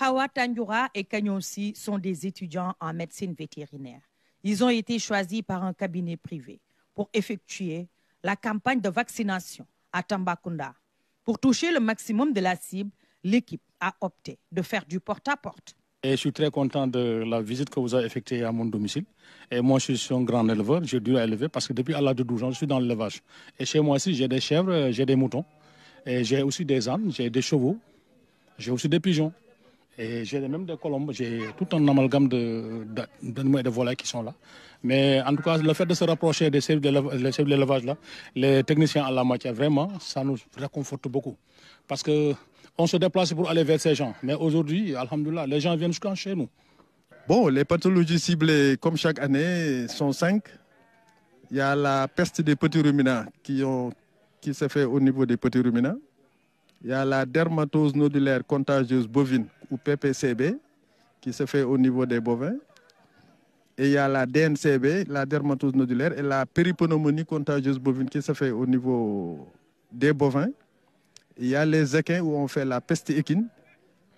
Hawa Tandura et Kanyonsi sont des étudiants en médecine vétérinaire. Ils ont été choisis par un cabinet privé pour effectuer la campagne de vaccination à Tambakunda. Pour toucher le maximum de la cible, l'équipe a opté de faire du porte-à-porte. je suis très content de la visite que vous avez effectuée à mon domicile. Et moi, je suis un grand éleveur. J'ai dû élever parce que depuis à l'âge de 12 ans, je suis dans l'élevage. Et chez moi aussi, j'ai des chèvres, j'ai des moutons. Et j'ai aussi des ânes, j'ai des chevaux, j'ai aussi des pigeons. Et j'ai même des colombes, j'ai tout un amalgame de, de, et de volailles qui sont là. Mais en tout cas, le fait de se rapprocher des chefs d'élevage là, les techniciens à la matière, vraiment, ça nous réconforte beaucoup. Parce qu'on se déplace pour aller vers ces gens. Mais aujourd'hui, Alhamdulillah les gens viennent jusqu'à chez nous. Bon, les pathologies ciblées, comme chaque année, sont cinq. Il y a la peste des petits ruminants qui, qui se fait au niveau des petits ruminants. Il y a la dermatose nodulaire contagieuse bovine ou PPCB qui se fait au niveau des bovins. Et il y a la DNCB, la dermatose nodulaire, et la péripneumonie contagieuse bovine qui se fait au niveau des bovins. Il y a les équins où on fait la peste équine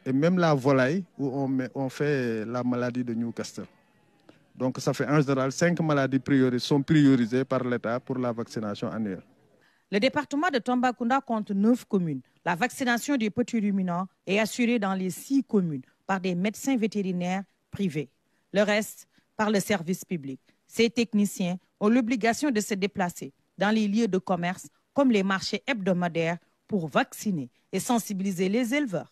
et même la volaille où on, fait la maladie de Newcastle. Donc ça fait en général cinq maladies priorisées, sont priorisées par l'État pour la vaccination annuelle. Le département de Tambacounda compte neuf communes. La vaccination des petits ruminants est assurée dans les six communes par des médecins vétérinaires privés. Le reste par le service public. Ces techniciens ont l'obligation de se déplacer dans les lieux de commerce comme les marchés hebdomadaires pour vacciner et sensibiliser les éleveurs.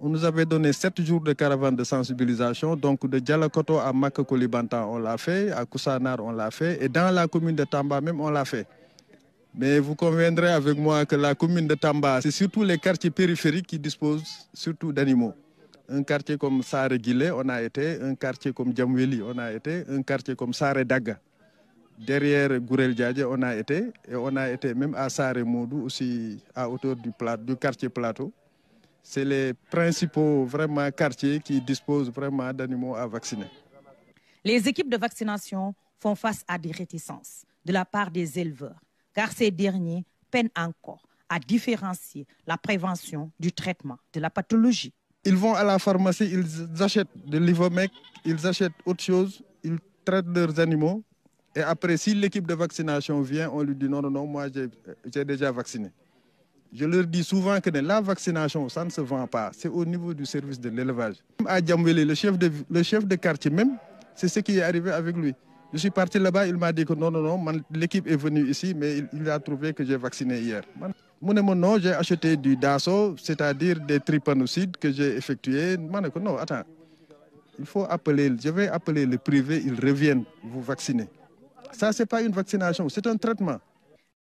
On nous avait donné sept jours de caravane de sensibilisation. Donc, de Djalakoto à Makakolibanta, on l'a fait. À Koussanar, on l'a fait. Et dans la commune de Tamba même, on l'a fait. Mais vous conviendrez avec moi que la commune de Tamba, c'est surtout les quartiers périphériques qui disposent surtout d'animaux. Un quartier comme Saré Guilé, on a été, un quartier comme Djamwili, on a été, un quartier comme Saré Daga. Derrière Gourel Djadje, on a été, et on a été même à Saré Moudou, aussi à hauteur du, du quartier Plateau. C'est les principaux vraiment quartiers qui disposent vraiment d'animaux à vacciner. Les équipes de vaccination font face à des réticences de la part des éleveurs car ces derniers peinent encore à différencier la prévention du traitement de la pathologie. Ils vont à la pharmacie, ils achètent de l'ivomec, ils achètent autre chose, ils traitent leurs animaux. Et après, si l'équipe de vaccination vient, on lui dit non, non, non, moi j'ai déjà vacciné. Je leur dis souvent que la vaccination, ça ne se vend pas. C'est au niveau du service de l'élevage. À Djamwele, le chef de, le chef de quartier même, c'est ce qui est arrivé avec lui. Je suis parti là-bas, il m'a dit que non, non, non, l'équipe est venue ici, mais il, a trouvé que j'ai vacciné hier. Mon nom, j'ai acheté du DASO, c'est-à-dire des trypanocides que j'ai effectués. non, attends, il faut appeler, je vais appeler les privé, ils reviennent vous vacciner. Ça, ce n'est pas une vaccination, c'est un traitement.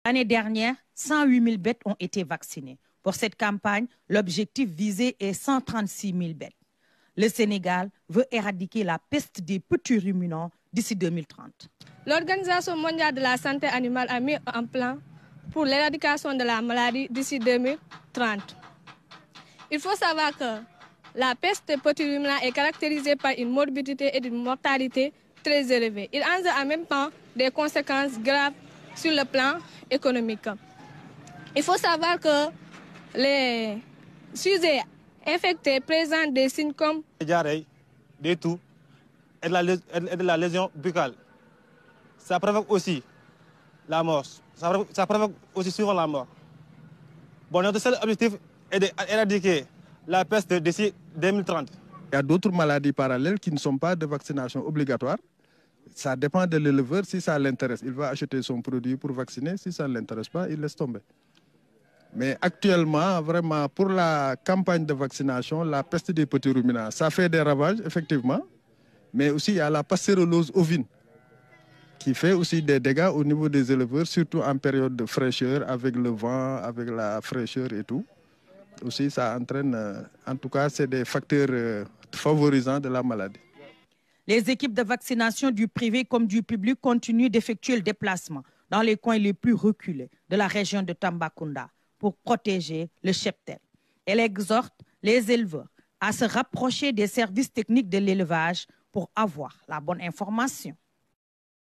L'année dernière, 108 000 bêtes ont été vaccinées. Pour cette campagne, l'objectif visé est 136 000 bêtes le Sénégal veut éradiquer la peste des petits ruminants d'ici 2030. L'Organisation mondiale de la santé animale a mis un plan pour l'éradication de la maladie d'ici 2030. Il faut savoir que la peste des petits ruminants est caractérisée par une morbidité et une mortalité très élevées. Il a en même temps des conséquences graves sur le plan économique. Il faut savoir que les sujets infectés présentent des signes comme des diarrhées, des toux et de la, lésion buccale. Ça provoque aussi la mort. Ça provoque, aussi souvent la mort. Bon, notre seul objectif est d'éradiquer la peste d'ici 2030. Il y a d'autres maladies parallèles qui ne sont pas de vaccination obligatoire. Ça dépend de l'éleveur. Si ça l'intéresse, il va acheter son produit pour vacciner. Si ça ne l'intéresse pas, il laisse tomber. Mais actuellement, vraiment, pour la campagne de vaccination, la peste des petits ruminants, ça fait des ravages, effectivement. Mais aussi, il y a la pastérolose ovine qui fait aussi des dégâts au niveau des éleveurs, surtout en période de fraîcheur, avec le vent, avec la fraîcheur et tout. Aussi, ça entraîne, euh, en tout cas, c'est des facteurs euh, favorisants de la maladie. Les équipes de vaccination du privé comme du public continuent d'effectuer le déplacement dans les coins les plus reculés de la région de Tambacounda pour protéger le cheptel. Elle exhorte les éleveurs à se rapprocher des services techniques de l'élevage pour avoir la bonne information.